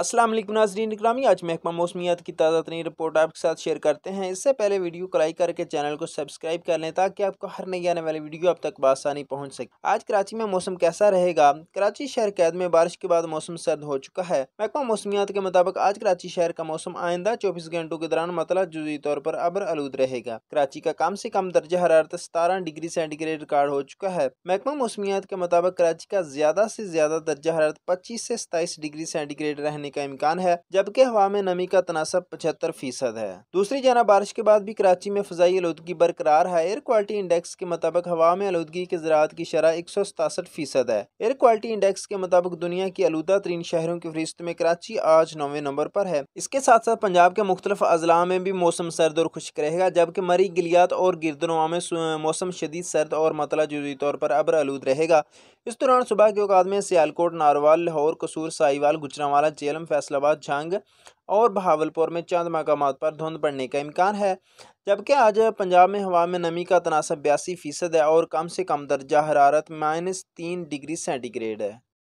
असलम नाजरीन इकरामी आज महकमा मौसमियात की ताज़ा तरीन रिपोर्ट आपके साथ शेयर करते हैं इससे पहले वीडियो को लाइक करके चैनल को सब्सक्राइब कर लें ताकि आपको हर नई आने वाली वीडियो आप तक बसानी पहुंच सके आज कराची में मौसम कैसा रहेगा कराची शहर कैद में बारिश के बाद मौसम सर्द हो चुका है महकमा मौसमियात के मुताबिक आज कराची शहर का मौसम आइंदा चौबीस घंटों के दौरान मतला जुजी तौर पर अबर आलूद रहेगा कराची का कम से कम दर्जा हरारत सतारह डिग्री सेंटीग्रेड रिकॉर्ड हो चुका है महकमा मौसमियात के मुताबिक कराची का ज्यादा से ज्यादा दर्जा हरारत पच्चीस से सताईस डिग्री सेंटीग्रेड रहने रहने का इम्कान है जबकि हवा में नमी का तनासब पचहत्तर फीसद है दूसरी जाना बारिश के बाद भी कराची में फजाई आलूदगी बरकरार है एयर क्वालिटी इंडेक्स के मुताबिक हवा में आलूदगी के ज़रात की शरह एक सौ सतासठ फीसद है एयर क्वालिटी इंडेक्स के मुताबिक दुनिया की आलूदा तरीन शहरों की फहरिस्त में कराची आज नौवे नंबर पर है इसके साथ साथ पंजाब के मुख्तलिफ अजला में भी मौसम सर्द और खुश्क रहेगा जबकि मरी गलियात और गिरदनवा में मौसम शदीद सर्द और मतला जुजी तौर पर अब्र आलूद रहेगा इस दौरान सुबह के औकात में सियालकोट नारवाल लाहौर कसूर साहिवाल गुजरावाला जेल झेलम फैसलाबाद झांग और बहावलपुर में चंद मकाम पर धुंध पड़ने का इम्कान है जबकि आज पंजाब में हवा में नमी का तनासब बयासी फ़ीसद है और कम से कम दर्जा हरारत माइनस तीन डिग्री सेंटीग्रेड है